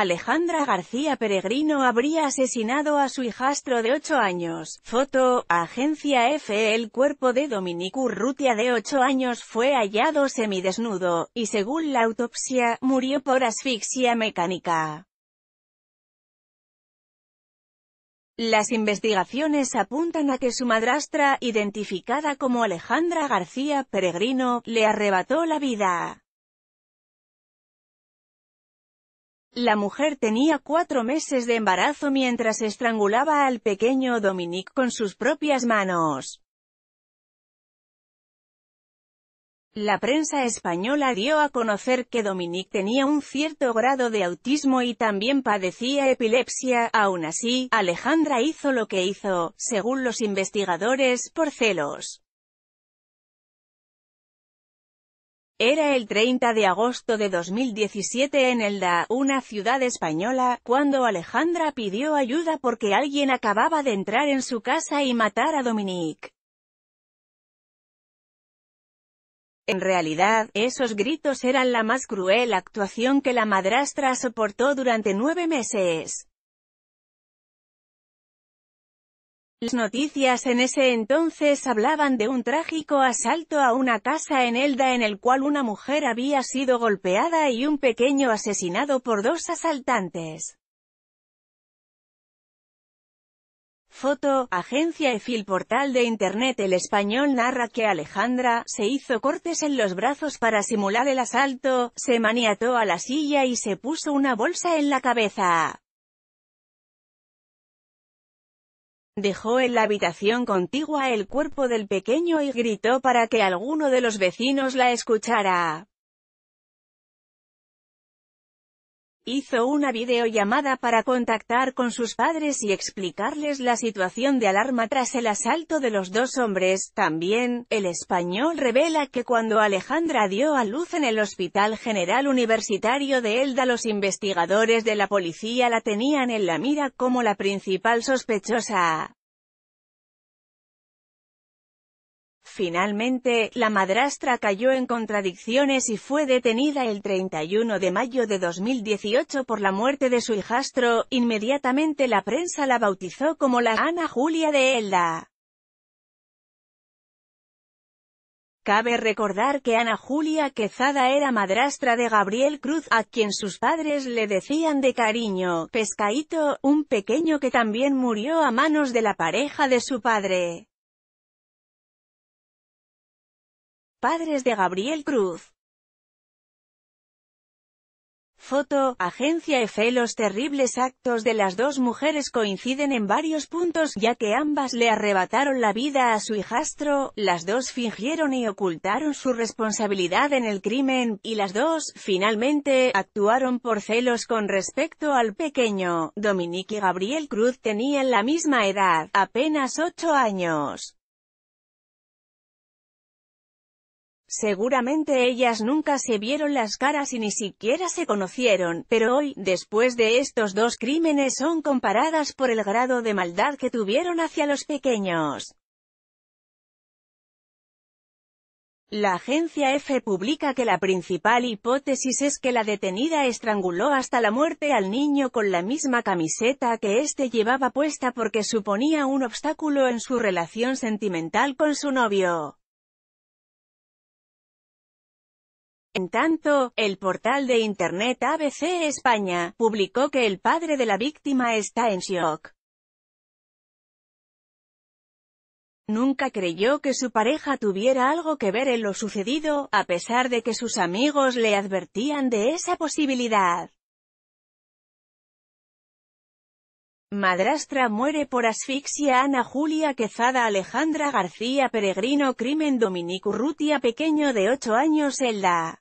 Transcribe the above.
Alejandra García Peregrino habría asesinado a su hijastro de 8 años. Foto, agencia F. El cuerpo de Dominic Urrutia de 8 años fue hallado semidesnudo, y según la autopsia, murió por asfixia mecánica. Las investigaciones apuntan a que su madrastra, identificada como Alejandra García Peregrino, le arrebató la vida. La mujer tenía cuatro meses de embarazo mientras estrangulaba al pequeño Dominique con sus propias manos. La prensa española dio a conocer que Dominique tenía un cierto grado de autismo y también padecía epilepsia, aún así, Alejandra hizo lo que hizo, según los investigadores, por celos. Era el 30 de agosto de 2017 en Elda, una ciudad española, cuando Alejandra pidió ayuda porque alguien acababa de entrar en su casa y matar a Dominique. En realidad, esos gritos eran la más cruel actuación que la madrastra soportó durante nueve meses. Las noticias en ese entonces hablaban de un trágico asalto a una casa en Elda en el cual una mujer había sido golpeada y un pequeño asesinado por dos asaltantes. Foto, agencia EFIL Portal de Internet El Español narra que Alejandra, se hizo cortes en los brazos para simular el asalto, se maniató a la silla y se puso una bolsa en la cabeza. Dejó en la habitación contigua el cuerpo del pequeño y gritó para que alguno de los vecinos la escuchara. hizo una videollamada para contactar con sus padres y explicarles la situación de alarma tras el asalto de los dos hombres. También, el español revela que cuando Alejandra dio a luz en el Hospital General Universitario de Elda los investigadores de la policía la tenían en la mira como la principal sospechosa. Finalmente, la madrastra cayó en contradicciones y fue detenida el 31 de mayo de 2018 por la muerte de su hijastro, inmediatamente la prensa la bautizó como la Ana Julia de Elda. Cabe recordar que Ana Julia Quezada era madrastra de Gabriel Cruz, a quien sus padres le decían de cariño, Pescaíto, un pequeño que también murió a manos de la pareja de su padre. Padres de Gabriel Cruz. Foto, agencia EFE Los terribles actos de las dos mujeres coinciden en varios puntos, ya que ambas le arrebataron la vida a su hijastro, las dos fingieron y ocultaron su responsabilidad en el crimen, y las dos, finalmente, actuaron por celos con respecto al pequeño. Dominique y Gabriel Cruz tenían la misma edad, apenas ocho años. Seguramente ellas nunca se vieron las caras y ni siquiera se conocieron, pero hoy, después de estos dos crímenes son comparadas por el grado de maldad que tuvieron hacia los pequeños. La agencia F publica que la principal hipótesis es que la detenida estranguló hasta la muerte al niño con la misma camiseta que éste llevaba puesta porque suponía un obstáculo en su relación sentimental con su novio. En tanto, el portal de Internet ABC España, publicó que el padre de la víctima está en shock. Nunca creyó que su pareja tuviera algo que ver en lo sucedido, a pesar de que sus amigos le advertían de esa posibilidad. Madrastra muere por asfixia Ana Julia Quezada Alejandra García Peregrino Crimen Dominic Urrutia pequeño de 8 años Elda.